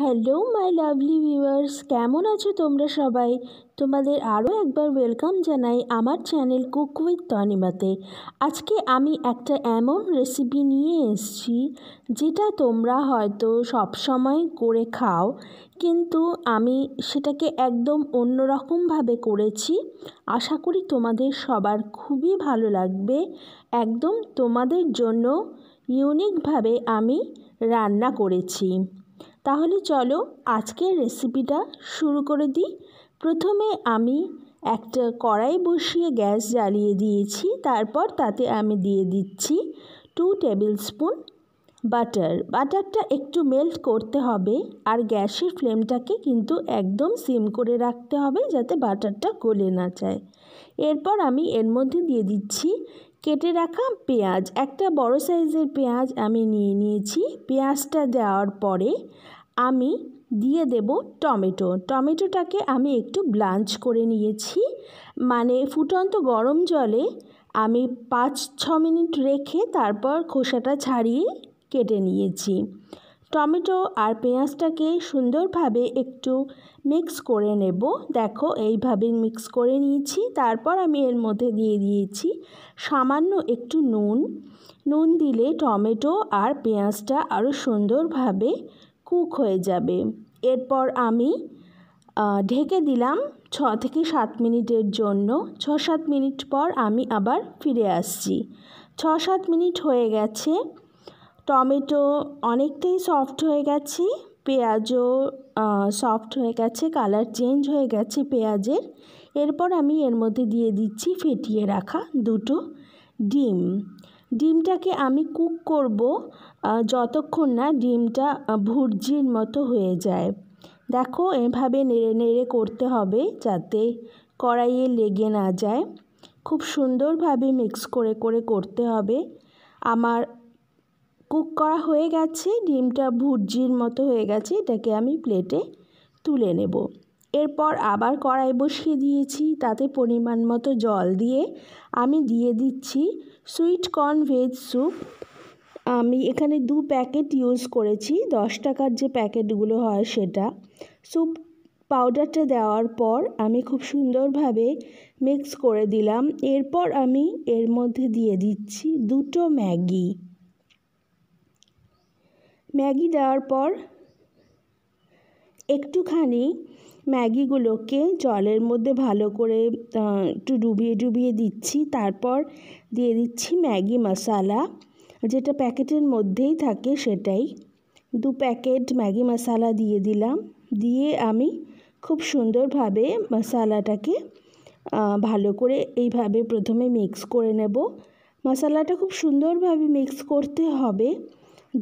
hello my lovely viewers কেমন আছো তোমরা সবাই তোমাদের আরও একবার ওয়েলকাম জানাই আমার চ্যানেল কুক উইথ তনিমাতে আজকে আমি একটা এমন রেসিপি নিয়ে এসছি যেটা তোমরা হয়তো সব সময় করে খাও কিন্তু আমি সেটাকে একদম অন্যরকমভাবে করেছি আশা করি তোমাদের সবার খুবই ভালো লাগবে একদম তোমাদের জন্য ইউনিকভাবে আমি রান্না করেছি তাহলে চলো আজকের রেসিপিটা শুরু করে দিই প্রথমে আমি একটা কড়াই বসিয়ে গ্যাস জ্বালিয়ে দিয়েছি তারপর তাতে আমি দিয়ে দিচ্ছি টু টেবিল স্পুন বাটার বাটারটা একটু মেল্ট করতে হবে আর গ্যাসের ফ্লেমটাকে কিন্তু একদম সিম করে রাখতে হবে যাতে বাটারটা গলে না যায় এরপর আমি এর মধ্যে দিয়ে দিচ্ছি কেটে রাখা পেঁয়াজ একটা বড় সাইজের পেঁয়াজ আমি নিয়ে নিয়েছি পেঁয়াজটা দেওয়ার পরে আমি দিয়ে দেব টমেটো টমেটোটাকে আমি একটু ব্লাঞ্চ করে নিয়েছি মানে ফুটন্ত গরম জলে আমি পাঁচ ছ মিনিট রেখে তারপর খোসাটা ছাড়িয়ে কেটে নিয়েছি টমেটো আর পেঁয়াজটাকে সুন্দরভাবে একটু মিক্স করে নেব দেখো এইভাবে মিক্স করে নিয়েছি তারপর আমি এর মধ্যে দিয়ে দিয়েছি সামান্য একটু নুন নুন দিলে টমেটো আর পেঁয়াজটা আরও সুন্দরভাবে কুক হয়ে যাবে এরপর আমি ঢেকে দিলাম ছ থেকে সাত মিনিটের জন্য ছ সাত মিনিট পর আমি আবার ফিরে আসছি ছ সাত মিনিট হয়ে গেছে টমেটো অনেকটাই সফট হয়ে গেছে পেঁয়াজও সফট হয়ে গেছে কালার চেঞ্জ হয়ে গেছে পেঁয়াজের এরপর আমি এর মধ্যে দিয়ে দিচ্ছি ফেটিয়ে রাখা দুটো ডিম ডিমটাকে আমি কুক করব যতক্ষণ না ডিমটা ভুর্জির মতো হয়ে যায় দেখো এভাবে নেড়ে নেড়ে করতে হবে যাতে কড়াইয়ে লেগে না যায় খুব সুন্দরভাবে মিক্স করে করে করতে হবে আমার কুক করা হয়ে গেছে ডিমটা ভুজির মতো হয়ে গেছে এটাকে আমি প্লেটে তুলে নেব এরপর আবার কড়াই বসিয়ে দিয়েছি তাতে পরিমাণ মতো জল দিয়ে আমি দিয়ে দিচ্ছি সুইট কর্ন ভেজ স্যুপ আমি এখানে দু প্যাকেট ইউজ করেছি দশ টাকার যে প্যাকেটগুলো হয় সেটা স্যুপ পাউডারটা দেওয়ার পর আমি খুব সুন্দরভাবে মিক্স করে দিলাম এরপর আমি এর মধ্যে দিয়ে দিচ্ছি দুটো ম্যাগি ম্যাগি দেওয়ার পর একটুখানি ম্যাগিগুলোকে জলের মধ্যে ভালো করে একটু ডুবিয়ে ডুবিয়ে দিচ্ছি তারপর দিয়ে দিচ্ছি ম্যাগি মশালা যেটা প্যাকেটের মধ্যেই থাকে সেটাই দু প্যাকেট ম্যাগি মশালা দিয়ে দিলাম দিয়ে আমি খুব সুন্দরভাবে মশালাটাকে ভালো করে এইভাবে প্রথমে মিক্স করে নেব মশালাটা খুব সুন্দরভাবে মিক্স করতে হবে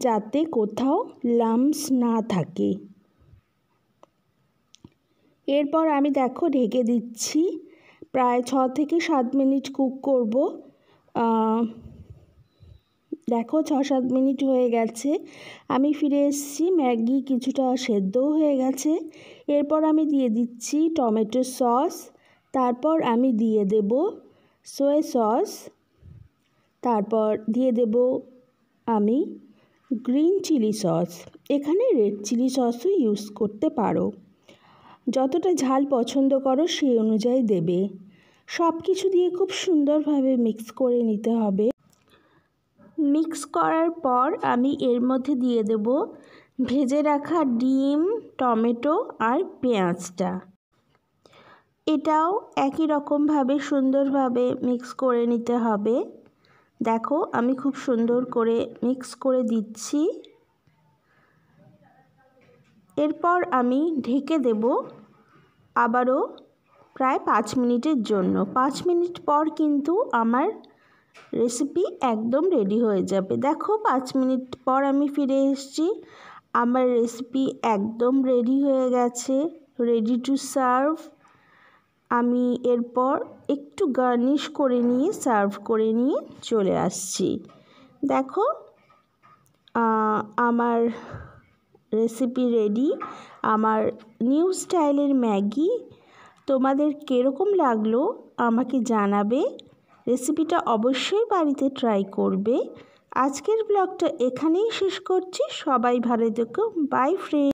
যাতে কোথাও লামস না থাকে এরপর আমি দেখো ঢেকে দিচ্ছি প্রায় ছ থেকে সাত মিনিট কুক করব দেখো ছ সাত মিনিট হয়ে গেছে আমি ফিরে এসেছি ম্যাগি কিছুটা সেদ্ধও হয়ে গেছে এরপর আমি দিয়ে দিচ্ছি টমেটো সস তারপর আমি দিয়ে দেব সোয়া সস তারপর দিয়ে দেব আমি গ্রিন চিলি সস এখানে রেড চিলি সসও ইউজ করতে পারো যতটা ঝাল পছন্দ করো সেই অনুযায়ী দেবে সব কিছু দিয়ে খুব সুন্দরভাবে মিক্স করে নিতে হবে মিক্স করার পর আমি এর মধ্যে দিয়ে দেব ভেজে রাখা ডিম টমেটো আর পেঁয়াজটা এটাও একই রকমভাবে সুন্দরভাবে মিক্স করে নিতে হবে দেখো আমি খুব সুন্দর করে মিক্স করে দিচ্ছি এরপর আমি ঢেকে দেব আবারও প্রায় পাঁচ মিনিটের জন্য পাঁচ মিনিট পর কিন্তু আমার রেসিপি একদম রেডি হয়ে যাবে দেখো পাঁচ মিনিট পর আমি ফিরে এসছি আমার রেসিপি একদম রেডি হয়ে গেছে রেডি টু সার্ভ আমি এরপর একটু গার্নিশ করে নিয়ে সার্ভ করে নিয়ে চলে আসছি দেখো আমার রেসিপি রেডি আমার নিউ স্টাইলের ম্যাগি তোমাদের কীরকম লাগলো আমাকে জানাবে রেসিপিটা অবশ্যই বাড়িতে ট্রাই করবে আজকের ব্লগটা এখানেই শেষ করছি সবাই ভালো থেকো বাই ফ্রেন্ড